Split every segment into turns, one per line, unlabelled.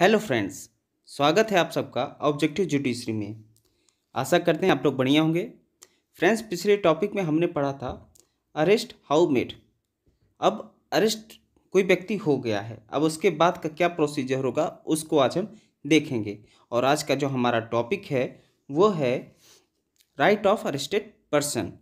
hello friends स्वागत है आप सबका ऑब्जेक्टिव जुडिशरी में आशा करते हैं आप लोग बढ़िया होंगे फ्रेंड्स पिछले टॉपिक में हमने पढ़ा था अरेस्ट हाउ मेड अब अरेस्ट कोई व्यक्ति हो गया है अब उसके बाद का क्या प्रोसीजर होगा उसको आज हम देखेंगे और आज का जो हमारा टॉपिक है वो है राइट ऑफ अरेस्टेड पर्सन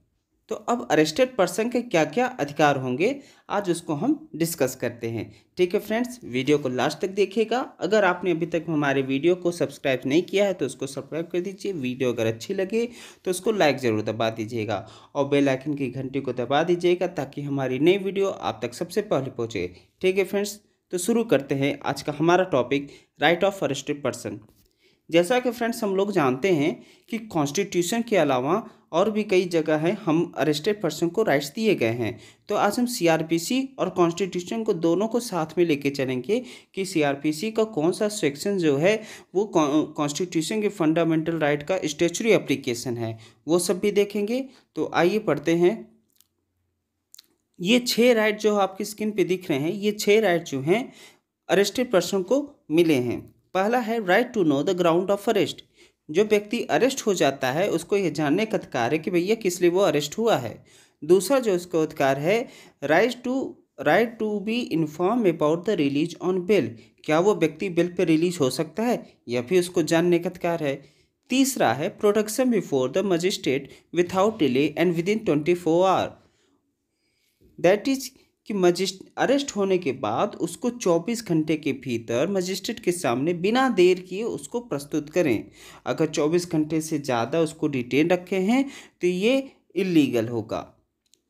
तो अब अरेस्टेड पर्सन के क्या क्या अधिकार होंगे आज उसको हम डिस्कस करते हैं ठीक है फ्रेंड्स वीडियो को लास्ट तक देखिएगा अगर आपने अभी तक हमारे वीडियो को सब्सक्राइब नहीं किया है तो उसको सब्सक्राइब कर दीजिए वीडियो अगर अच्छी लगे तो उसको लाइक ज़रूर दबा दीजिएगा और बेल आइकन की घंटी को दबा दीजिएगा ताकि हमारी नई वीडियो आप तक सबसे पहले पहुँचे ठीक है फ्रेंड्स तो शुरू करते हैं आज का हमारा topic right of arrested person जैसा कि फ्रेंड्स हम लोग जानते हैं कि कॉन्स्टिट्यूशन के अलावा और भी कई जगह है हम अरेस्टेड पर्सन को राइट्स दिए गए हैं तो आज हम सीआरपीसी और कॉन्स्टिट्यूशन को दोनों को साथ में लेके चलेंगे कि सीआरपीसी का कौन सा सेक्शन जो है वो कॉन्स्टिट्यूशन के फंडामेंटल राइट का स्टेचुरी एप्लीकेशन है वो सब भी देखेंगे तो आइए पढ़ते हैं ये छः राइट जो आपकी स्किन पर दिख रहे हैं ये छः राइट जो हैं अरेस्टेड पर्सन को मिले हैं पहला है right to know the ground of arrest जो व्यक्ति अरेस्ट हो जाता है उसको यह जानने का अधिकार है कि भैया किस लिए वो अरेस्ट हुआ है दूसरा जो उसका अधिकार है right to right to be inform about the release on bail क्या वो व्यक्ति बिल पर रिलीज हो सकता है या फिर उसको जानने का अधिकार है तीसरा है production before the magistrate without delay and within twenty four hour that is कि मजिस्ट अरेस्ट होने के बाद उसको 24 घंटे के भीतर मजिस्ट्रेट के सामने बिना देर किए उसको प्रस्तुत करें अगर 24 घंटे से ज़्यादा उसको डिटेन रखे हैं तो ये इलीगल होगा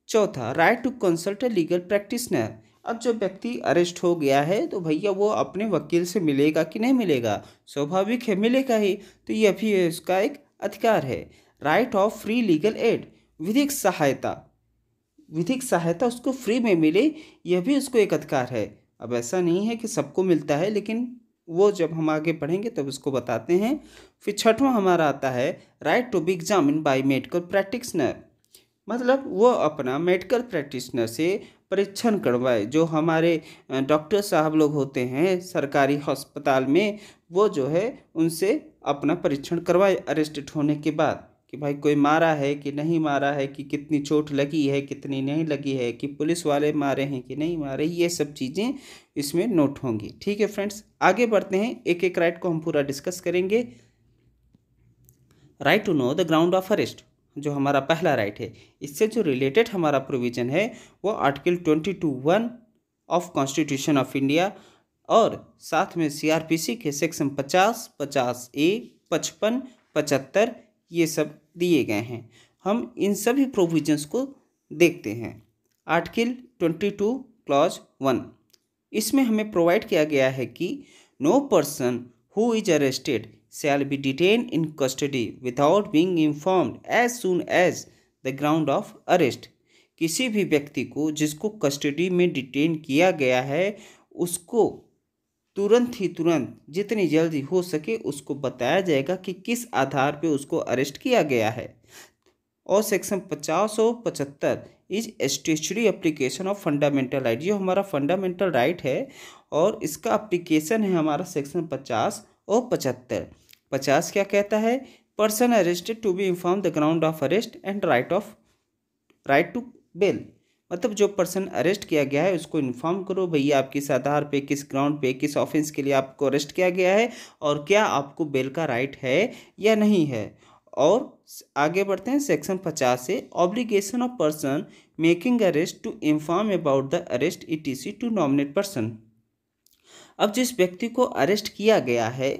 चौथा right to consult a legal practitioner अब जो व्यक्ति अरेस्ट हो गया है तो भैया वो अपने वकील से मिलेगा कि नहीं मिलेगा स्वाभाविक है मिलेगा ही तो ये अभी उसका एक अधिकार है right of free legal aid विधिक सहायता विधिक सहायता उसको फ्री में मिले यह भी उसको एक अधिकार है अब ऐसा नहीं है कि सबको मिलता है लेकिन वो जब हम आगे पढ़ेंगे तब उसको बताते हैं फिर छठवां हमारा आता है right to be examine by medical practitioner मतलब वो अपना मेडिकल प्रैक्टिशनर से परीक्षण करवाए जो हमारे डॉक्टर साहब लोग होते हैं सरकारी अस्पताल में वो जो है उनसे अपना परीक्षण करवाए अरेस्टेड होने के बाद कि भाई कोई मारा है कि नहीं मारा है कि कितनी चोट लगी है कितनी नहीं लगी है कि पुलिस वाले मारे हैं कि नहीं मारे ये सब चीज़ें इसमें नोट होंगी ठीक है फ्रेंड्स आगे बढ़ते हैं एक एक राइट को हम पूरा डिस्कस करेंगे right to know the ground of arrest जो हमारा पहला राइट है इससे जो रिलेटेड हमारा प्रोविज़न है वो article twenty two one of constitution of India और साथ में सी के सेक्शन पचास पचास ए पचपन पचहत्तर ये सब दिए गए हैं हम इन सभी प्रोविजंस को देखते हैं article twenty two clause one इसमें हमें प्रोवाइड किया गया है कि no person who is arrested shall be detain in custody without being informed as soon as the ground of arrest किसी भी व्यक्ति को जिसको कस्टडी में डिटेन किया गया है उसको तुरंत ही तुरंत जितनी जल्दी हो सके उसको बताया जाएगा कि किस आधार पर उसको अरेस्ट किया गया है और सेक्शन पचास और पचहत्तर is statutory application of fundamental right ये हमारा फंडामेंटल राइट है और इसका अप्लीकेशन है हमारा सेक्शन पचास और पचहत्तर पचास क्या कहता है person arrested to be inform the ground of arrest and right of right to bail मतलब जो पर्सन अरेस्ट किया गया है उसको इन्फॉर्म करो भैया आप किस आधार पे किस ग्राउंड पे किस ऑफेंस के लिए आपको अरेस्ट किया गया है और क्या आपको बेल का राइट है या नहीं है और आगे बढ़ते हैं सेक्शन पचास से obligation of person making arrest to inform about the arrest e to nominate person अब जिस व्यक्ति को अरेस्ट किया गया है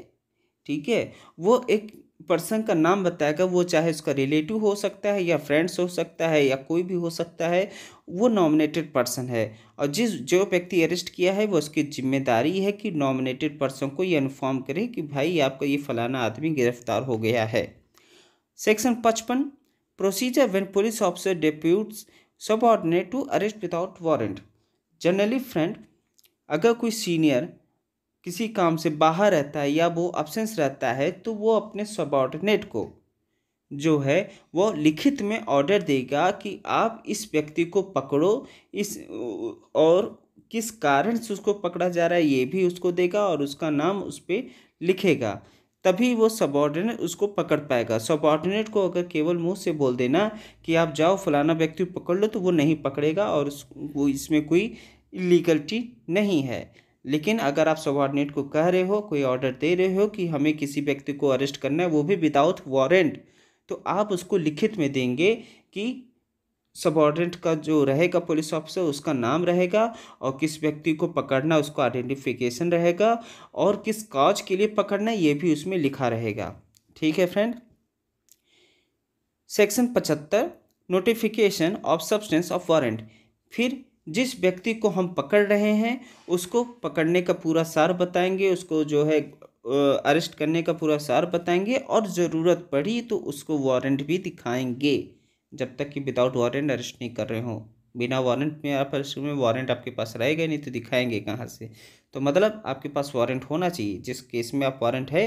ठीक है वो एक पर्सन का नाम बताएगा वो चाहे उसका रिलेटिव हो सकता है या फ्रेंड्स हो सकता है या कोई भी हो सकता है वो नॉमिनेटेड पर्सन है और जिस जो व्यक्ति अरेस्ट किया है वो उसकी जिम्मेदारी है कि नॉमिनेटेड पर्सन को ये इन्फॉर्म करे कि भाई आपका ये फलाना आदमी गिरफ्तार हो गया है सेक्शन पचपन procedure when police officer deputes subordinate to arrest without warrant generally friend अगर कोई सीनियर किसी काम से बाहर रहता है या वो अब्सेंस रहता है तो वो अपने सबॉर्डिनेट को जो है वो लिखित में ऑर्डर देगा कि आप इस व्यक्ति को पकड़ो इस और किस कारण से उसको पकड़ा जा रहा है ये भी उसको देगा और उसका नाम उस पर लिखेगा तभी वो सबॉर्डिनेट उसको पकड़ पाएगा सबॉर्डिनेट को अगर केवल मुंह से बोल देना कि आप जाओ फलाना व्यक्ति पकड़ लो तो वो नहीं पकड़ेगा और उस वो इसमें कोई इलीगलिटी नहीं है लेकिन अगर आप सबॉर्डिनेट को कह रहे हो कोई ऑर्डर दे रहे हो कि हमें किसी व्यक्ति को अरेस्ट करना है वो भी विदाउट वारंट तो आप उसको लिखित में देंगे कि सबॉर्डिनेट का जो रहेगा पुलिस ऑफिसर उसका नाम रहेगा और किस व्यक्ति को पकड़ना उसको आइडेंटिफिकेशन रहेगा और किस काज के लिए पकड़ना ये भी उसमें लिखा रहेगा ठीक है फ्रेंड सेक्शन पचहत्तर notification of substance of warrant फिर जिस व्यक्ति को हम पकड़ रहे हैं उसको पकड़ने का पूरा सार बताएंगे उसको जो है अरेस्ट करने का पूरा सार बताएंगे और ज़रूरत पड़ी तो उसको वारंट भी दिखाएंगे जब तक कि विदाउट वारंट अरेस्ट नहीं कर रहे हो बिना वारंट में आप अरेस्ट में वारंट आपके पास रहेगा नहीं तो दिखाएंगे कहाँ से तो मतलब आपके पास वारंट होना चाहिए जिस केस में आप वारंट है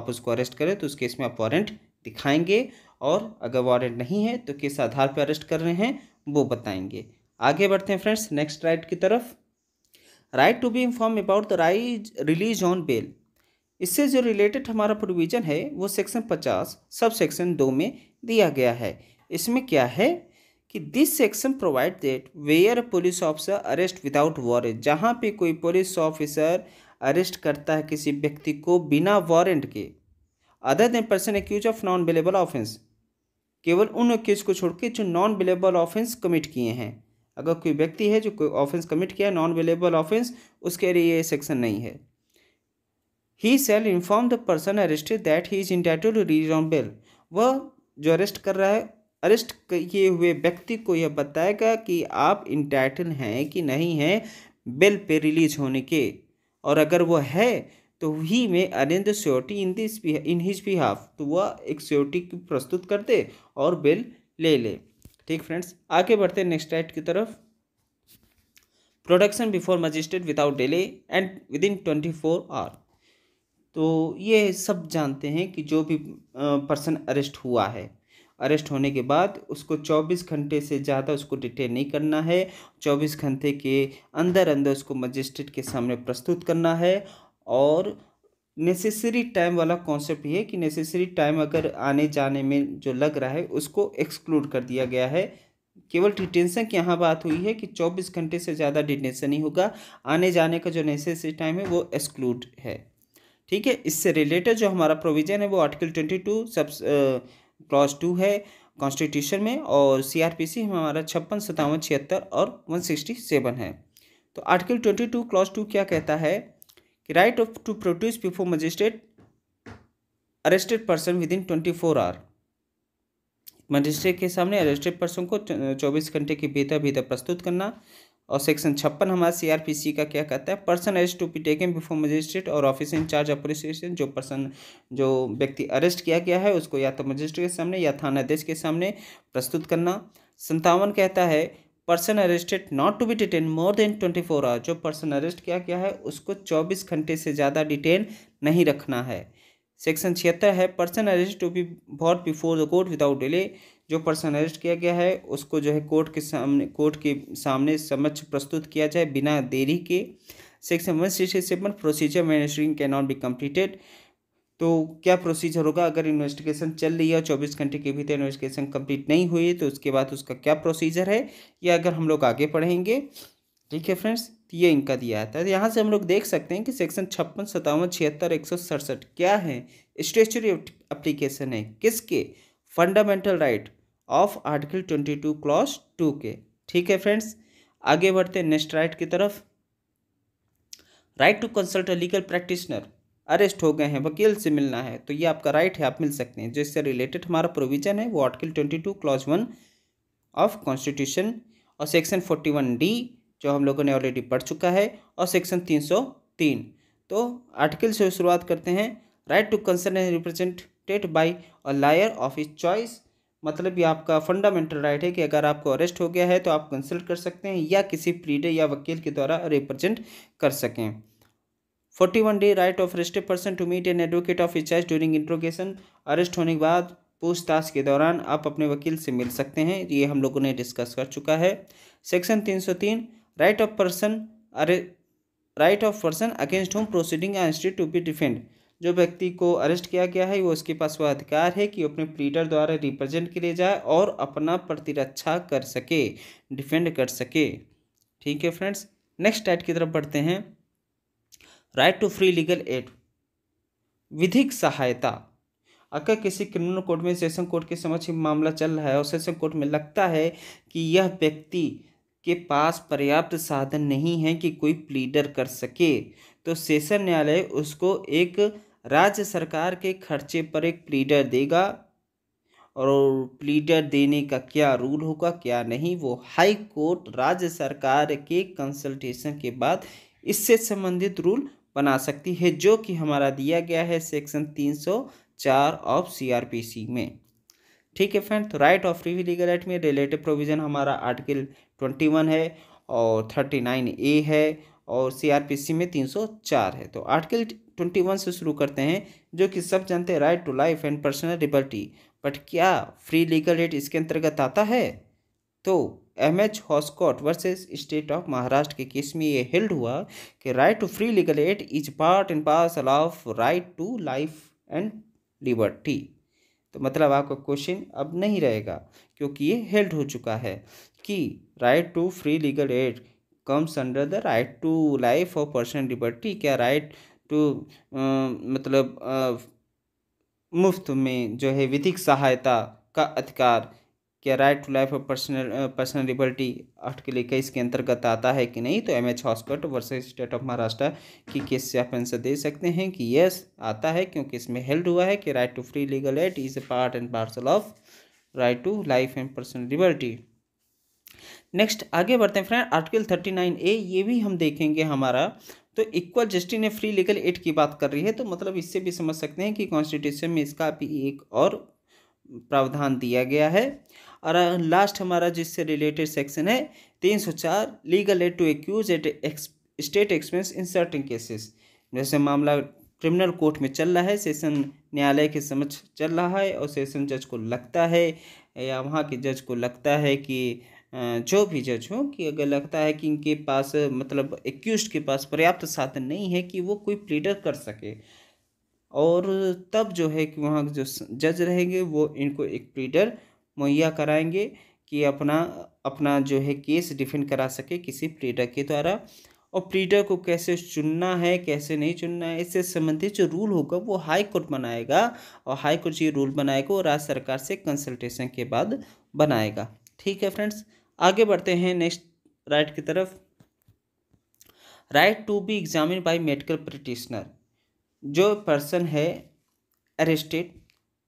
आप उसको अरेस्ट करें तो उस केस में आप वारंट दिखाएंगे और अगर वारंट नहीं है तो किस आधार पर अरेस्ट कर रहे हैं वो बताएंगे आगे बढ़ते हैं फ्रेंड्स नेक्स्ट राइट की तरफ right to be inform about the rise release on bail इससे जो रिलेटेड हमारा प्रोविज़न है वो सेक्शन पचास सब सेक्शन दो में दिया गया है इसमें क्या है कि this section provide that where police officer arrest without warrant जहाँ पे कोई पुलिस ऑफिसर अरेस्ट करता है किसी व्यक्ति को बिना वारंट के other than person accuse of non bailable offence केवल उन अक्यूज को छोड़ के जो नॉन बिलेबल ऑफेंस कमिट किए हैं अगर कोई व्यक्ति है जो कोई ऑफेंस कमिट किया नॉन अवेलेबल ऑफेंस उसके लिए ये सेक्शन नहीं है he shall inform the person arrested that he is entitled to release on bail वह जो अरेस्ट कर रहा है अरेस्ट किए हुए व्यक्ति को यह बताएगा कि आप इंटाइटल हैं कि नहीं हैं बेल पे रिलीज होने के और अगर वह है तो he may arrange surety in this in his behalf तो वह एक स्योरिटी प्रस्तुत कर दे और बेल ले ले ठीक फ्रेंड्स आगे बढ़ते नेक्स्ट राइट की तरफ production before magistrate without delay and within twenty four hour तो ये सब जानते हैं कि जो भी पर्सन अरेस्ट हुआ है अरेस्ट होने के बाद उसको 24 घंटे से ज़्यादा उसको डिटेन नहीं करना है 24 घंटे के अंदर अंदर उसको मजिस्ट्रेट के सामने प्रस्तुत करना है और नेसेसरी टाइम वाला कॉन्सेप्ट ये है कि नेसेसरी टाइम अगर आने जाने में जो लग रहा है उसको एक्सक्लूड कर दिया गया है केवल डिटेंशन की यहाँ बात हुई है कि 24 घंटे से ज़्यादा डिटेंशन ही होगा आने जाने का जो नेसेसरी टाइम है वो एक्सक्लूड है ठीक है इससे रिलेटेड जो हमारा प्रोविज़न है वो article twenty two sub clause two है कॉन्स्टिट्यूशन में और सीआरपीसी में हमारा छप्पन सतावन छिहत्तर और वन सिक्सटी सेवन है तो article twenty two clause two क्या कहता है right of to produce before magistrate arrested person within 24 hour magistrate के सामने अरेस्टेड पर्सन को 24 घंटे के भीतर भीतर प्रस्तुत करना और सेक्शन छप्पन हमारा सीआरपीसी का क्या कहता है person as to be taken before magistrate और office in charge of police station जो पर्सन जो व्यक्ति अरेस्ट किया गया है उसको या तो मजिस्ट्रेट के सामने या थानाध्यक्ष के सामने प्रस्तुत करना संतावन कहता है person arrested not to be detain more than twenty four hour जो पर्सन अरेस्ट किया गया है उसको चौबीस घंटे से ज़्यादा डिटेन नहीं रखना है सेक्शन छिहत्तर है person arrest to be brought before the court without delay जो पर्सन अरेस्ट किया गया है उसको जो है कोर्ट के सामने कोर्ट के सामने समक्ष प्रस्तुत किया जाए बिना देरी के section one sixty seven procedure मैनेजरिंग कैन नॉट बी कम्प्लीटेड तो क्या प्रोसीजर होगा अगर इन्वेस्टिगेशन चल रही है और चौबीस घंटे के भीतर इन्वेस्टिगेशन कंप्लीट नहीं हुई तो उसके बाद उसका क्या प्रोसीजर है या अगर हम लोग आगे पढ़ेंगे ठीक है फ्रेंड्स तो ये इनका दिया आता है तो यहाँ से हम लोग देख सकते हैं कि सेक्शन छप्पन सतावन छिहत्तर एक सौ सड़सठ क्या है स्टेचुरी अप्लीकेशन है किसके fundamental right of article twenty two clause two के ठीक है फ्रेंड्स आगे बढ़ते हैं नेक्स्ट राइट की तरफ right to consult a legal practitioner arrest हो गए हैं वकील से मिलना है तो ये आपका राइट है आप मिल सकते हैं जिससे रिलेटेड हमारा प्रोविजन है वो article twenty two clause one of constitution और सेक्शन फोर्टी वन डी जो हम लोगों ने ऑलरेडी पढ़ चुका है और सेक्शन तीन सौ तीन तो आर्टिकल से शुरुआत करते हैं right to concern and represented by a lawyer of his choice मतलब ये आपका फंडामेंटल राइट है कि अगर आपको अरेस्ट हो गया है तो आप कंसल्ट कर सकते हैं या किसी प्रीडर या वकील के द्वारा रिप्रेजेंट कर सकें forty one D right of arrested person to meet an advocate of इचार्ज ड्यूरिंग इंट्रोगेशन अरेस्ट होने के बाद पूछताछ के दौरान आप अपने वकील से मिल सकते हैं ये हम लोगों ने डिस्कस कर चुका है सेक्शन तीन सौ तीन राइट ऑफ पर्सन अरे right of person against whom proceeding institute to be defend जो व्यक्ति को अरेस्ट किया गया है वो उसके पास वह अधिकार है कि अपने प्लीडर द्वारा रिप्रेजेंट किए जाए और अपना प्रतिरक्षा कर सके डिफेंड कर सके ठीक है फ्रेंड्स नेक्स्ट टाइट की तरफ बढ़ते हैं right to free legal aid विधिक सहायता अगर किसी क्रिमिनल कोर्ट में सेशन कोर्ट के समक्ष मामला चल रहा है और सेशन कोर्ट में लगता है कि यह व्यक्ति के पास पर्याप्त साधन नहीं है कि कोई प्लीडर कर सके तो सेशन न्यायालय उसको एक राज्य सरकार के खर्चे पर एक प्लीडर देगा और प्लीडर देने का क्या रूल होगा क्या नहीं वो हाई कोर्ट राज्य सरकार के कंसल्टेशन के बाद इससे संबंधित रूल बना सकती है जो कि हमारा दिया गया है सेक्शन 304 ऑफ सीआरपीसी में ठीक है फ्रेंड तो right of free legal act में रिलेटेड प्रोविज़न हमारा आर्टिकल 21 है और 39 ए है और सीआरपीसी में 304 है तो आर्टिकल 21 से शुरू करते हैं जो कि सब जानते हैं right to life and personal liberty but क्या फ्री लीगल एड इसके अंतर्गत आता है तो M H Hoskot versus state of Maharashtra के केस में ये हेल्ड हुआ कि right to free legal aid is part and parcel of right to life and liberty तो मतलब आपका क्वेश्चन अब नहीं रहेगा क्योंकि ये हेल्ड हो चुका है कि right to free legal aid comes under the right to life और पर्सनल लिबर्टी क्या राइट टू मतलब आ, मुफ्त में जो है विधिक सहायता का अधिकार क्या राइट टू लाइफ और पर्सनल पर्सनल लिबर्टी एक्ट के लिए केस के अंतर्गत आता है कि नहीं तो M H Hoskot versus state of Maharashtra की केस से आप आंसर दे सकते हैं कि यस आता है क्योंकि इसमें हेल्ड हुआ है कि right to free legal aid is a part and parcel of right to life and personal liberty next आगे बढ़ते हैं friend article thirty nine A ये भी हम देखेंगे हमारा तो इक्वल जस्टिस ने फ्री लीगल एड की बात कर रही है तो मतलब इससे भी समझ सकते हैं कि कॉन्स्टिट्यूशन में इसका भी एक और प्रावधान दिया गया है और लास्ट हमारा जिससे रिलेटेड सेक्शन है तीन सौ चार legal aid to accuse at state expense in certain cases जैसे मामला क्रिमिनल कोर्ट में चल रहा है सेशन न्यायालय के समक्ष चल रहा है और सेशन जज को लगता है या वहाँ के जज को लगता है कि जो भी जज हो कि अगर लगता है कि इनके पास मतलब एक्यूज के पास पर्याप्त साधन नहीं है कि वो कोई प्लीडर कर सके और तब जो है कि वहाँ जो जज रहेंगे वो इनको एक प्लीडर मुहैया कराएंगे कि अपना अपना जो है केस डिफेंड करा सके किसी प्रीडर के द्वारा और प्रीडर को कैसे चुनना है कैसे नहीं चुनना है इससे संबंधित जो रूल होगा वो हाई कोर्ट बनाएगा और हाई कोर्ट जो रूल बनाएगा और राज्य सरकार से कंसल्टेशन के बाद बनाएगा ठीक है फ्रेंड्स आगे बढ़ते हैं नेक्स्ट राइट की तरफ right to be examine by medical practitioner जो पर्सन है अरेस्टेड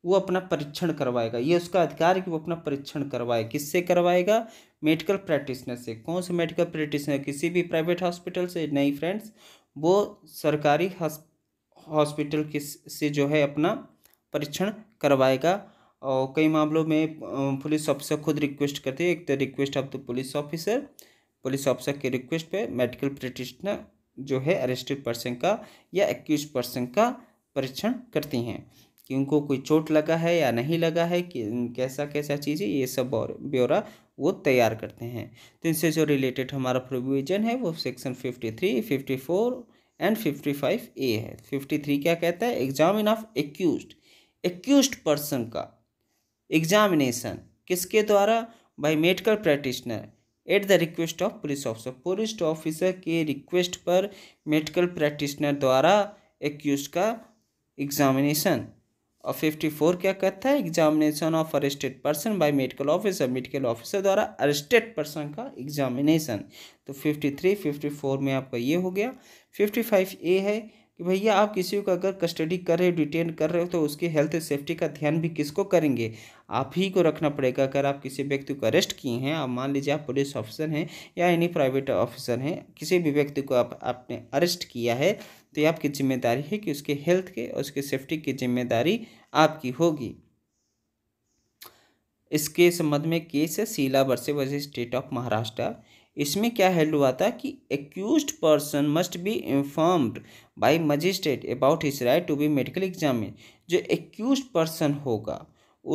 वो अपना परीक्षण करवाएगा ये उसका अधिकार है कि वो अपना परीक्षण करवाए किससे करवाएगा मेडिकल प्रैक्टिसनर से कौन से मेडिकल प्रैक्टिसनर किसी भी प्राइवेट हॉस्पिटल से नहीं फ्रेंड्स वो सरकारी हॉस्पिटल किस से जो है अपना परीक्षण करवाएगा और कई मामलों में पुलिस ऑफिसर खुद रिक्वेस्ट करते हैं एक तो request of the police officer police officer के रिक्वेस्ट पे मेडिकल प्रैक्टिशनर जो है अरेस्टेड पर्सन का या एक्यूज पर्सन का परीक्षण करती हैं कि उनको कोई चोट लगा है या नहीं लगा है कि कैसा कैसा चीज़ है ये सब ब्यौरा वो तैयार करते हैं तो इनसे जो रिलेटेड हमारा प्रोविजन है वो section fifty three fifty four and fifty five A है फिफ्टी थ्री क्या कहता है examine of accuse accuse person का एग्जामिनेशन किसके द्वारा by medical practitioner at the request of police officer police officer के रिक्वेस्ट पर मेडिकल प्रैक्टिशनर द्वारा एक्यूज का एग्जामिनेशन फिफ्टी फोर क्या कहता है examination of arrested person by medical officer medical officer द्वारा अरेस्टेड पर्सन का एग्जामिनेशन तो फिफ्टी थ्री फिफ्टी फोर में आपका ये हो गया फिफ्टी फाइव ए है कि भैया आप किसी को अगर कस्टडी कर रहे हो डिटेन कर रहे हो तो उसकी हेल्थ सेफ्टी का ध्यान भी किसको करेंगे आप ही को रखना पड़ेगा अगर आप किसी व्यक्ति को अरेस्ट किए हैं आप मान लीजिए आप पुलिस ऑफिसर हैं या एनी प्राइवेट ऑफिसर हैं किसी भी व्यक्ति को आप आपने अरेस्ट किया है तो ये आपकी जिम्मेदारी है कि उसके हेल्थ के और उसके सेफ्टी की जिम्मेदारी आपकी होगी इसके संबंध में केस है Sheela Barse versus state of Maharashtra इसमें क्या हेल्ड हुआ था कि accuse person must be informed by magistrate about his right to be medical examine जो एक्यूज पर्सन होगा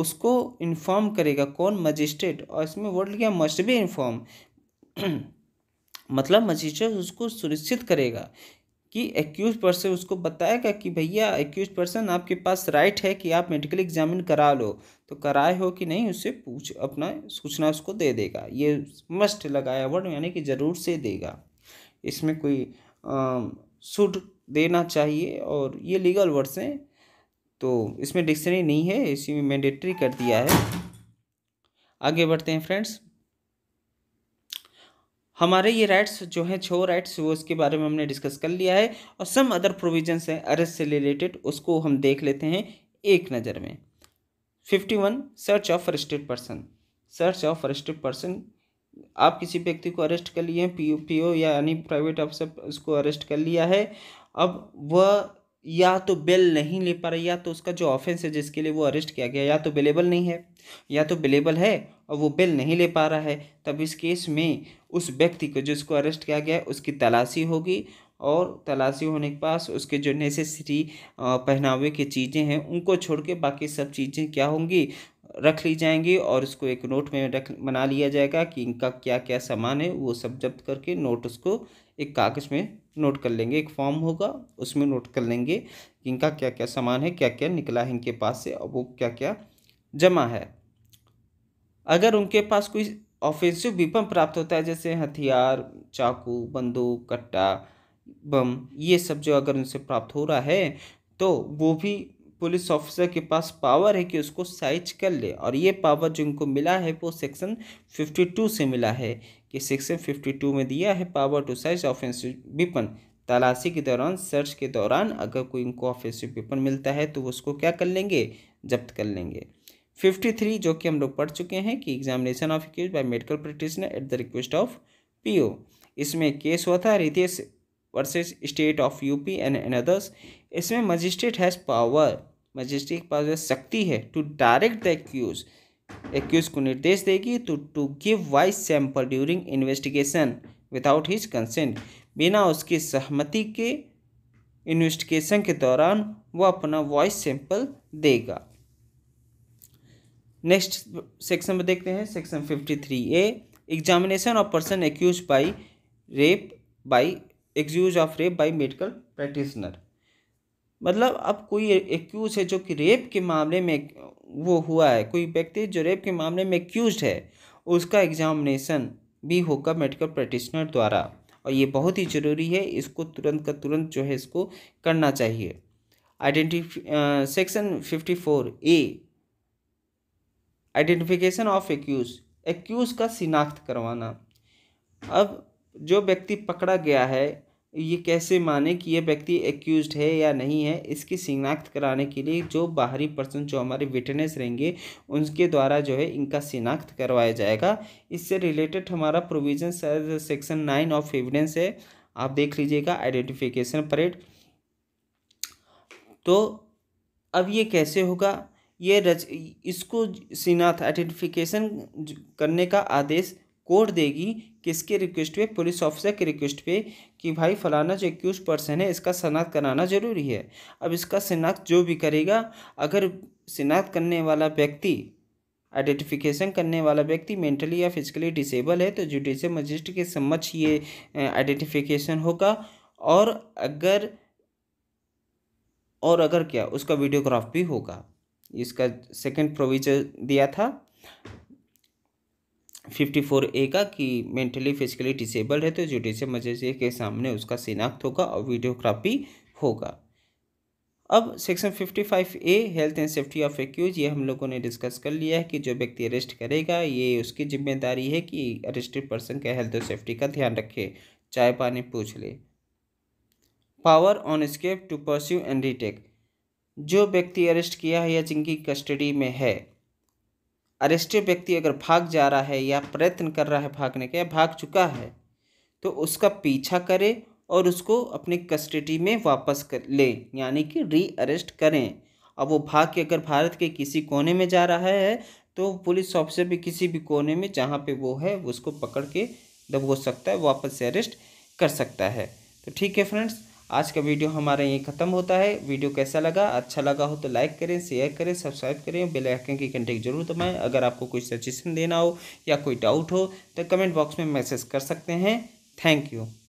उसको इन्फॉर्म करेगा कौन मजिस्ट्रेट और इसमें वर्ड लिखा मस्ट बी इन्फॉर्म मतलब मजिस्ट्रेट उसको सुनिश्चित करेगा कि एक्यूज पर्सन उसको बताएगा कि भैया एक्यूज पर्सन आपके पास राइट है कि आप मेडिकल एग्जामिन करा लो तो कराए हो कि नहीं उससे पूछ अपना सूचना उसको दे देगा ये मस्ट लगाया वर्ड यानी कि ज़रूर से देगा इसमें कोई शुड देना चाहिए और ये लीगल वर्ड्स हैं तो इसमें डिक्शनरी नहीं है इसी में मैंडेटरी कर दिया है आगे बढ़ते हैं फ्रेंड्स हमारे ये राइट्स जो हैं छो राइट्स वो उसके बारे में हमने डिस्कस कर लिया है और सम अदर प्रोविजन हैं अरेस्ट से रिलेटेड उसको हम देख लेते हैं एक नज़र में fifty one search of arrested person search of arrested person आप किसी व्यक्ति को अरेस्ट कर लिए हैं पी ओ या यानी प्राइवेट ऑफिसर उसको अरेस्ट कर लिया है अब वह या तो बेल नहीं ले पा रहा या तो उसका जो ऑफेंस है जिसके लिए वो अरेस्ट किया गया या तो बेलेबल नहीं है या तो बेलेबल है और वो बेल नहीं ले पा रहा है तब इस केस में उस व्यक्ति को जिसको अरेस्ट किया गया उसकी तलाशी होगी और तलाशी होने के पास उसके जो नेसेसरी पहनावे की चीज़ें हैं उनको छोड़ के बाकी सब चीज़ें क्या होंगी रख ली जाएंगी और उसको एक नोट में रख बना लिया जाएगा कि इनका क्या क्या सामान है वो सब जब्त करके नोट उसको एक कागज़ में नोट कर लेंगे एक फॉर्म होगा उसमें नोट कर लेंगे कि इनका क्या क्या सामान है क्या क्या निकला है इनके पास से और वो क्या क्या जमा है अगर उनके पास कोई ऑफेंसिव विपम प्राप्त होता है जैसे हथियार चाकू बंदूक कट्टा बम ये सब जो अगर उनसे प्राप्त हो रहा है तो वो भी पुलिस ऑफिसर के पास पावर है कि उसको साइज कर ले और ये पावर जो इनको मिला है वो सेक्शन फिफ्टी टू से मिला है कि सेक्शन फिफ्टी टू में दिया है power to search offensive weapon तलाशी के दौरान सर्च के दौरान अगर कोई उनको ऑफेंसिव वेपन मिलता है तो उसको क्या कर लेंगे जब्त कर लेंगे फिफ्टी थ्री जो कि हम लोग पढ़ चुके हैं कि examination of case by medical practitioner at the request of PO इसमें केस हुआ था Ritesh versus state of UP and an others इसमें magistrate has power magistrate power शक्ति है to direct the accuse accuse को निर्देश देगी तो to give voice sample during investigation without his consent बिना उसकी सहमति के इन्वेस्टिगेशन के दौरान वह अपना वॉइस सैंपल देगा नेक्स्ट सेक्शन में देखते हैं section fifty three A examination of person accuse by rape by accuse of rape by medical practitioner मतलब अब कोई एक्यूज है जो कि रेप के मामले में वो हुआ है कोई व्यक्ति जो रेप के मामले में एक्यूज है उसका एग्जामिनेशन भी होगा मेडिकल प्रैक्टिशनर द्वारा और ये बहुत ही ज़रूरी है इसको तुरंत का तुरंत जो है इसको करना चाहिए आइडेंटि section fifty four A identification of accuse accuse का शिनाख्त करवाना अब जो व्यक्ति पकड़ा गया है ये कैसे माने कि ये व्यक्ति एक्यूज है या नहीं है इसकी शिनाख्त कराने के लिए जो बाहरी पर्सन जो हमारे विटनेस रहेंगे उनके द्वारा जो है इनका शिनाख्त करवाया जाएगा इससे रिलेटेड हमारा provision section nine of evidence है आप देख लीजिएगा आइडेंटिफिकेशन परेड तो अब ये कैसे होगा ये रच इसको शिनाख्त आइडेंटिफिकेशन करने का आदेश कोर्ट देगी किसके रिक्वेस्ट पे पुलिस ऑफिसर के रिक्वेस्ट पे कि भाई फलाना जो एक्यूज पर्सन है इसका शनाख्त कराना ज़रूरी है अब इसका शनाख्त जो भी करेगा अगर शनाख्त करने वाला व्यक्ति आइडेंटिफिकेशन करने वाला व्यक्ति मेंटली या फिजिकली डिसेबल है तो जुडिशियल मजिस्ट्रेट के समक्ष ये आइडेंटिफिकेशन होगा और अगर और अगर क्या उसका वीडियोग्राफ भी होगा इसका सेकंड प्रोविजन दिया था फिफ्टी फोर ए का कि मेंटली फिजिकली डिसेबल्ड है तो जुडिशियल मजिस्ट्रेट के सामने उसका शिनाख्त होगा और वीडियोग्राफी होगा अब section fifty five A health and safety of accuse ये हम लोगों ने डिस्कस कर लिया है कि जो व्यक्ति अरेस्ट करेगा ये उसकी जिम्मेदारी है कि अरेस्टेड पर्सन का हेल्थ और सेफ्टी का ध्यान रखे चाय पानी पूछ ले power on escape to pursue and retake जो व्यक्ति अरेस्ट किया है या जिनकी कस्टडी में है अरेस्टेड व्यक्ति अगर भाग जा रहा है या प्रयत्न कर रहा है भागने का या भाग चुका है तो उसका पीछा करें और उसको अपने कस्टडी में वापस कर ले यानी कि री अरेस्ट करें अब वो भाग के अगर भारत के किसी कोने में जा रहा है तो पुलिस ऑफिसर भी किसी भी कोने में जहाँ पे वो है उसको पकड़ के दब हो सकता है वापस से अरेस्ट कर सकता है तो ठीक है फ्रेंड्स आज का वीडियो हमारा यहीं ख़त्म होता है वीडियो कैसा लगा अच्छा लगा हो तो लाइक करें शेयर करें सब्सक्राइब करें बेल आइकन की घंटे जरूर दबाएं अगर आपको कोई सजेशन देना हो या कोई डाउट हो तो कमेंट बॉक्स में मैसेज कर सकते हैं थैंक यू